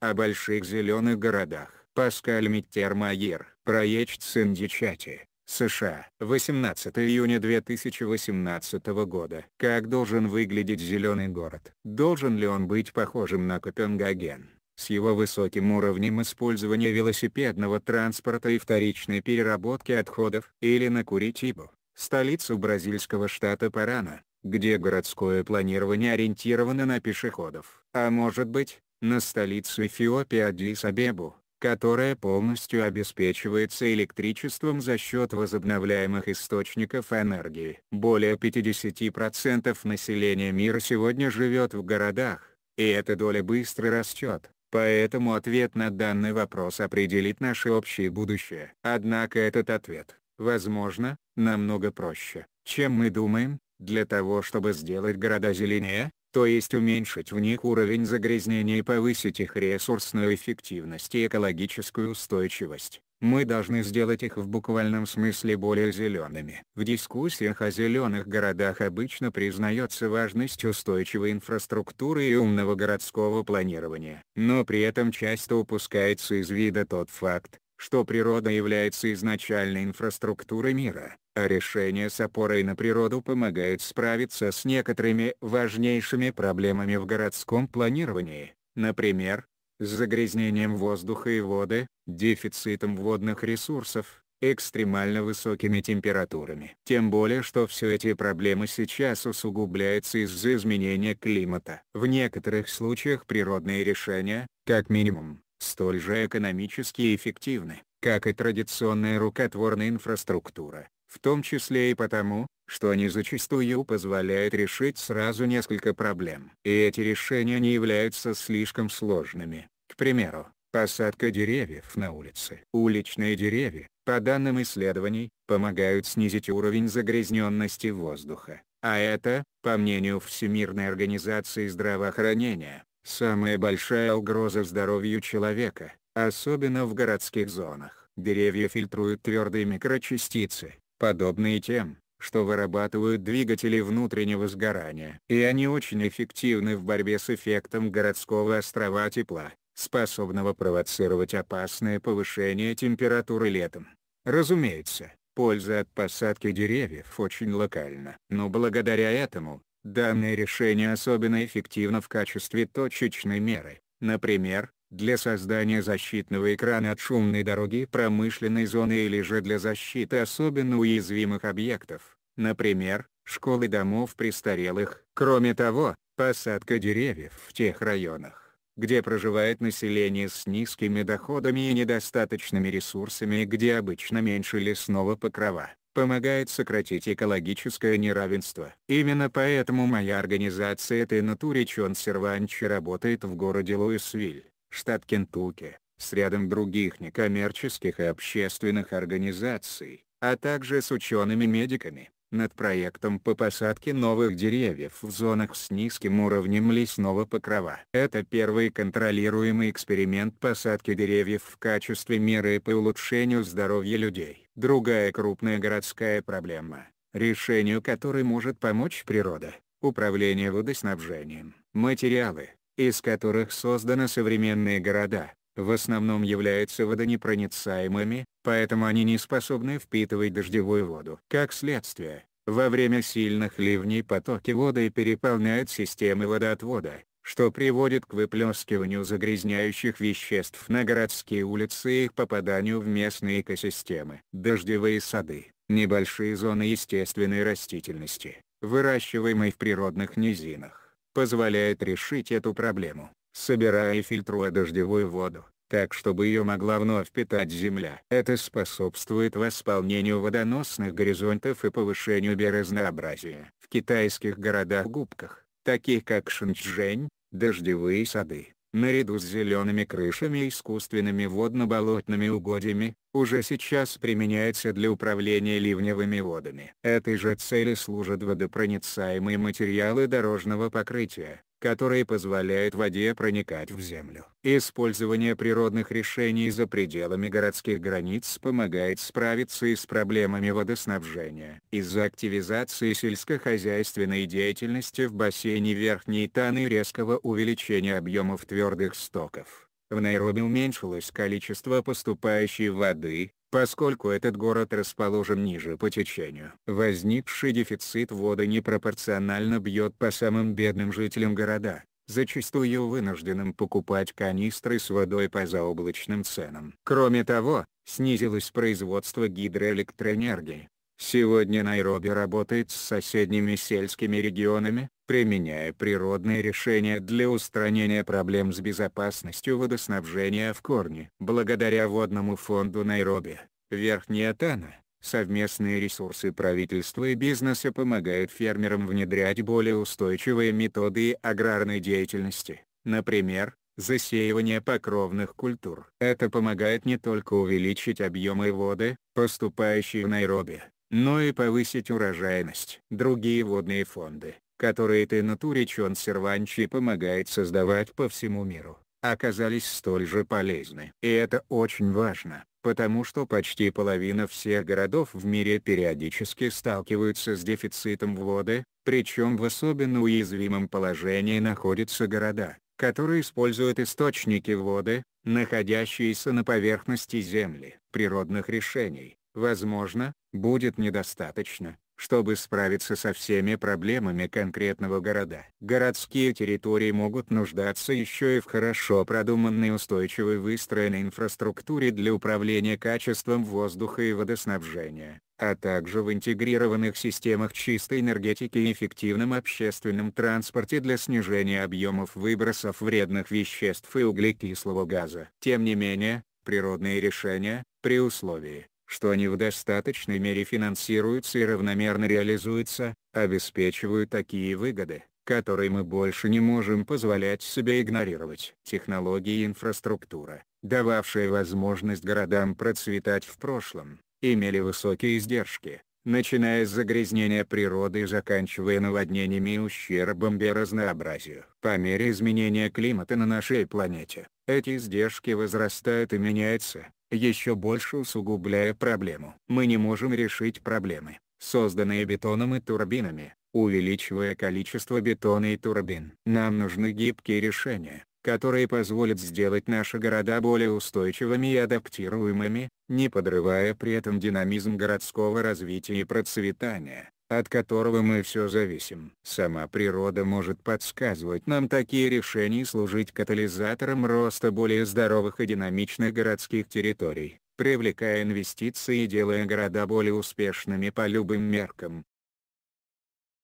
о больших зеленых городах. Паскаль Миттермайер, проект Синдичати, США. 18 июня 2018 года. Как должен выглядеть зеленый город? Должен ли он быть похожим на Копенгаген? С его высоким уровнем использования велосипедного транспорта и вторичной переработки отходов, или на Куритибу, столицу бразильского штата Парана, где городское планирование ориентировано на пешеходов. А может быть, на столицу Эфиопии Аддис-Абебу, которая полностью обеспечивается электричеством за счет возобновляемых источников энергии. Более 50% населения мира сегодня живет в городах, и эта доля быстро растет. Поэтому ответ на данный вопрос определит наше общее будущее. Однако этот ответ, возможно, намного проще, чем мы думаем, для того чтобы сделать города зеленее, то есть уменьшить в них уровень загрязнения и повысить их ресурсную эффективность и экологическую устойчивость. Мы должны сделать их в буквальном смысле более зелеными. В дискуссиях о зеленых городах обычно признается важность устойчивой инфраструктуры и умного городского планирования. Но при этом часто упускается из вида тот факт, что природа является изначальной инфраструктурой мира, а решения с опорой на природу помогают справиться с некоторыми важнейшими проблемами в городском планировании, например, с загрязнением воздуха и воды, дефицитом водных ресурсов, экстремально высокими температурами. Тем более что все эти проблемы сейчас усугубляются из-за изменения климата. В некоторых случаях природные решения, как минимум, столь же экономически эффективны, как и традиционная рукотворная инфраструктура, в том числе и потому, что они зачастую позволяют решить сразу несколько проблем. И эти решения не являются слишком сложными, к примеру, посадка деревьев на улице. Уличные деревья, по данным исследований, помогают снизить уровень загрязненности воздуха, а это, по мнению Всемирной организации здравоохранения, Самая большая угроза здоровью человека, особенно в городских зонах. Деревья фильтруют твердые микрочастицы, подобные тем, что вырабатывают двигатели внутреннего сгорания. И они очень эффективны в борьбе с эффектом городского острова тепла, способного провоцировать опасное повышение температуры летом. Разумеется, польза от посадки деревьев очень локальна. Но благодаря этому, Данное решение особенно эффективно в качестве точечной меры, например, для создания защитного экрана от шумной дороги и промышленной зоны или же для защиты особенно уязвимых объектов, например, школы домов престарелых. Кроме того, посадка деревьев в тех районах, где проживает население с низкими доходами и недостаточными ресурсами и где обычно меньше лесного покрова, помогает сократить экологическое неравенство. Именно поэтому моя организация Тенатури Чонсерванчи работает в городе Луисвиль, штат Кентукки, с рядом других некоммерческих и общественных организаций, а также с учеными-медиками, над проектом по посадке новых деревьев в зонах с низким уровнем лесного покрова. Это первый контролируемый эксперимент посадки деревьев в качестве меры по улучшению здоровья людей. Другая крупная городская проблема, решению которой может помочь природа, управление водоснабжением, материалы, из которых созданы современные города, в основном являются водонепроницаемыми, поэтому они не способны впитывать дождевую воду. Как следствие, во время сильных ливней потоки воды переполняют системы водоотвода, что приводит к выплескиванию загрязняющих веществ на городские улицы и их попаданию в местные экосистемы. Дождевые сады – небольшие зоны естественной растительности, выращиваемой в природных низинах, позволяют решить эту проблему, собирая и фильтруя дождевую воду, так чтобы ее могла вновь питать земля. Это способствует восполнению водоносных горизонтов и повышению биоразнообразия. В китайских городах-губках таких как Шэньчжэнь, дождевые сады, наряду с зелеными крышами и искусственными водно-болотными угодьями, уже сейчас применяются для управления ливневыми водами. Этой же цели служат водопроницаемые материалы дорожного покрытия, которые позволяют воде проникать в землю. Использование природных решений за пределами городских границ помогает справиться и с проблемами водоснабжения. Из-за активизации сельскохозяйственной деятельности в бассейне Верхней Таны и резкого увеличения объемов твердых стоков, в Найроби уменьшилось количество поступающей воды, Поскольку этот город расположен ниже по течению, возникший дефицит воды непропорционально бьет по самым бедным жителям города, зачастую вынужденным покупать канистры с водой по заоблачным ценам. Кроме того, снизилось производство гидроэлектроэнергии, Сегодня Найроби работает с соседними сельскими регионами, применяя природные решения для устранения проблем с безопасностью водоснабжения в корне. Благодаря водному фонду Найроби, Верхняя Тана, совместные ресурсы правительства и бизнеса помогают фермерам внедрять более устойчивые методы аграрной деятельности, например, засеивание покровных культур. Это помогает не только увеличить объемы воды, поступающие в Найроби, но ну и повысить урожайность. Другие водные фонды, которые Тенатуричон Серванчи помогает создавать по всему миру, оказались столь же полезны. И это очень важно, потому что почти половина всех городов в мире периодически сталкиваются с дефицитом воды, причем в особенно уязвимом положении находятся города, которые используют источники воды, находящиеся на поверхности Земли. Природных решений, возможно, будет недостаточно, чтобы справиться со всеми проблемами конкретного города. Городские территории могут нуждаться еще и в хорошо продуманной устойчивой выстроенной инфраструктуре для управления качеством воздуха и водоснабжения, а также в интегрированных системах чистой энергетики и эффективном общественном транспорте для снижения объемов выбросов вредных веществ и углекислого газа. Тем не менее, природные решения, при условии, что они в достаточной мере финансируются и равномерно реализуются, обеспечивают такие выгоды, которые мы больше не можем позволять себе игнорировать. Технологии и инфраструктура, дававшие возможность городам процветать в прошлом, имели высокие издержки, начиная с загрязнения природы и заканчивая наводнениями и ущербом биоразнообразию. По мере изменения климата на нашей планете, эти издержки возрастают и меняются, еще больше усугубляя проблему. Мы не можем решить проблемы, созданные бетоном и турбинами, увеличивая количество бетона и турбин. Нам нужны гибкие решения, которые позволят сделать наши города более устойчивыми и адаптируемыми, не подрывая при этом динамизм городского развития и процветания от которого мы все зависим. Сама природа может подсказывать нам такие решения и служить катализатором роста более здоровых и динамичных городских территорий привлекая инвестиции и делая города более успешными по любым меркам.